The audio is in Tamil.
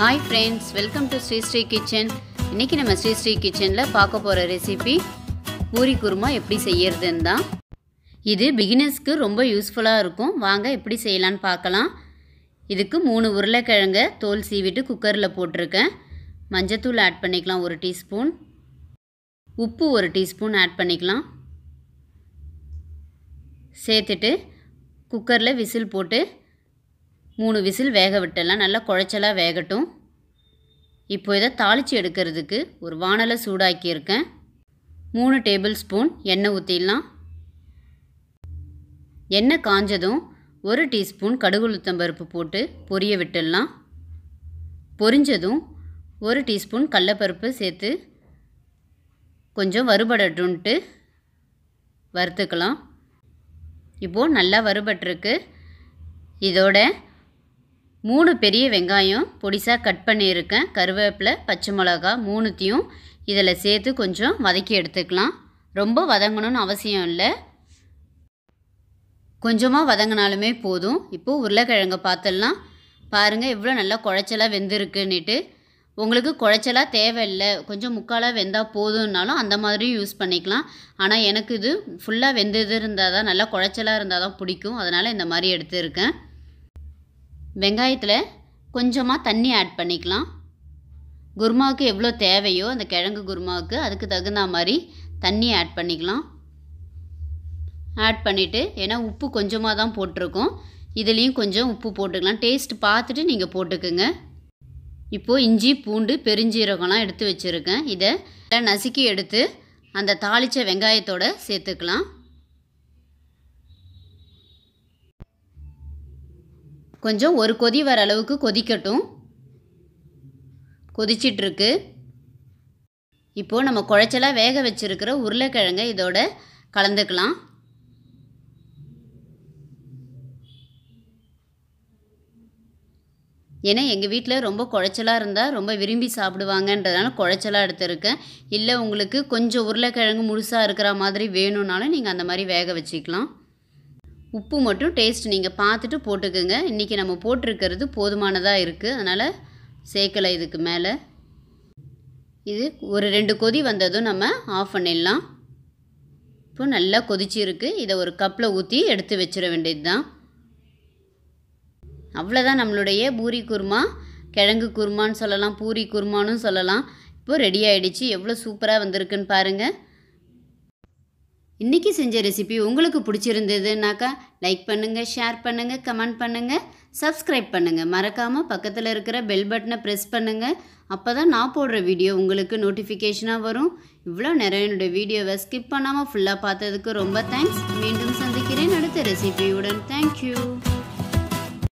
hi friends welcome to Sri Sri kitchen இன்றைக்கி நம்ம ஸ்ரீ ஸ்ரீ கிச்சனில் பார்க்க போகிற ரெசிபி பூரி குருமா எப்படி செய்யறதுன்னு தான் இது பிகினர்ஸ்க்கு ரொம்ப யூஸ்ஃபுல்லாக இருக்கும் வாங்க எப்படி செய்யலான்னு பார்க்கலாம் இதுக்கு மூணு உருளைக்கிழங்க தோல் சீவிட்டு குக்கரில் போட்டிருக்கேன் மஞ்சத்தூள் ஆட் பண்ணிக்கலாம் ஒரு டீஸ்பூன் உப்பு ஒரு டீஸ்பூன் ஆட் பண்ணிக்கலாம் சேர்த்துட்டு குக்கரில் விசில் போட்டு மூணு விசில் வேக விட்டெல்லாம் நல்லா குழைச்சலாக வேகட்டும் இப்போ இதை தாளித்து எடுக்கிறதுக்கு ஒரு வானலை சூடாக்கியிருக்கேன் மூணு டேபிள் ஸ்பூன் எண்ணெய் ஊற்றிடலாம் எண்ணெய் காஞ்சதும் ஒரு டீஸ்பூன் பருப்பு போட்டு பொரிய விட்டுடலாம் பொரிஞ்சதும் ஒரு டீஸ்பூன் கடலப்பருப்பு சேர்த்து கொஞ்சம் வறுபடட்டுன்ட்டு வறுத்துக்கலாம் இப்போது நல்லா வறுபட்டிருக்கு இதோட மூணு பெரிய வெங்காயம் பொடிசாக கட் பண்ணியிருக்கேன் கருவேப்பிலை பச்சை மிளகா மூணுத்தையும் இதில் சேர்த்து கொஞ்சம் வதக்கி எடுத்துக்கலாம் ரொம்ப வதங்கணும்னு அவசியம் இல்லை கொஞ்சமாக வதங்கினாலுமே போதும் இப்போது உருளைக்கிழங்க பார்த்துடலாம் பாருங்கள் இவ்வளோ நல்லா குழைச்சலாக வெந்திருக்குன்னுட்டு உங்களுக்கு குழைச்சலாக தேவையில்லை கொஞ்சம் முக்காலாக வெந்தால் போதும்னாலும் அந்த மாதிரியும் யூஸ் பண்ணிக்கலாம் ஆனால் எனக்கு இது ஃபுல்லாக வெந்தது இருந்தால் தான் நல்லா குழைச்சலாக இருந்தால் தான் பிடிக்கும் அதனால் இந்த மாதிரி எடுத்துருக்கேன் வெங்காயத்தில் கொஞ்சமாக தண்ணி ஆட் பண்ணிக்கலாம் குருமாவுக்கு எவ்வளோ தேவையோ அந்த கிழங்கு குருமாவுக்கு அதுக்கு தகுந்த மாதிரி தண்ணி ஆட் பண்ணிக்கலாம் ஆட் பண்ணிவிட்டு ஏன்னா உப்பு கொஞ்சமாக தான் போட்டிருக்கோம் இதுலேயும் கொஞ்சம் உப்பு போட்டுக்கலாம் டேஸ்ட் பார்த்துட்டு நீங்கள் போட்டுக்குங்க இப்போது இஞ்சி பூண்டு பெருஞ்சீரகம்லாம் எடுத்து வச்சுருக்கேன் இதை நசுக்கி எடுத்து அந்த தாளித்த வெங்காயத்தோடு சேர்த்துக்கலாம் கொஞ்சம் ஒரு கொதி வர அளவுக்கு கொதிக்கட்டும் கொதிச்சிட்ருக்கு இப்போது நம்ம குழைச்சலாக வேக வச்சுருக்கிற உருளைக்கிழங்கை இதோட கலந்துக்கலாம் ஏன்னா எங்கள் வீட்டில் ரொம்ப குழைச்சலாக இருந்தால் ரொம்ப விரும்பி சாப்பிடுவாங்கன்றதுனால குழைச்சலாக எடுத்துருக்கேன் இல்லை உங்களுக்கு கொஞ்சம் உருளைக்கிழங்கு முழுசாக இருக்கிற மாதிரி வேணும்னாலும் நீங்கள் அந்த மாதிரி வேக வச்சுக்கலாம் உப்பு மட்டும் டேஸ்ட் நீங்கள் பார்த்துட்டு போட்டுக்கோங்க இன்றைக்கி நம்ம போட்டிருக்கிறது போதுமானதாக இருக்குது அதனால் சேர்க்கலை இதுக்கு மேலே இது ஒரு ரெண்டு கொதி வந்ததும் நம்ம ஆஃப் பண்ணிடலாம் இப்போ நல்லா கொதிச்சிருக்கு இதை ஒரு கப்பில் ஊற்றி எடுத்து வச்சிட வேண்டியது தான் அவ்வளோதான் நம்மளுடைய பூரி குருமா கிழங்கு குருமான்னு சொல்லலாம் பூரி குருமானும் சொல்லலாம் இப்போ ரெடி ஆகிடுச்சு எவ்வளோ சூப்பராக வந்திருக்குன்னு பாருங்கள் இன்றைக்கி செஞ்ச ரெசிபி உங்களுக்கு பிடிச்சிருந்ததுனாக்கா லைக் பண்ணுங்கள் ஷேர் பண்ணுங்கள் கமெண்ட் பண்ணுங்கள் சப்ஸ்கிரைப் பண்ணுங்கள் மறக்காமல் பக்கத்தில் இருக்கிற பெல் பட்டனை ப்ரெஸ் பண்ணுங்கள் அப்போ தான் நான் போடுற வீடியோ உங்களுக்கு நோட்டிஃபிகேஷனாக வரும் இவ்வளோ நேரம் என்னுடைய வீடியோவை ஸ்கிப் பண்ணாமல் ஃபுல்லாக பார்த்ததுக்கு ரொம்ப தேங்க்ஸ் மீண்டும் சந்திக்கிறேன் அடுத்த ரெசிபியுடன் தேங்க்யூ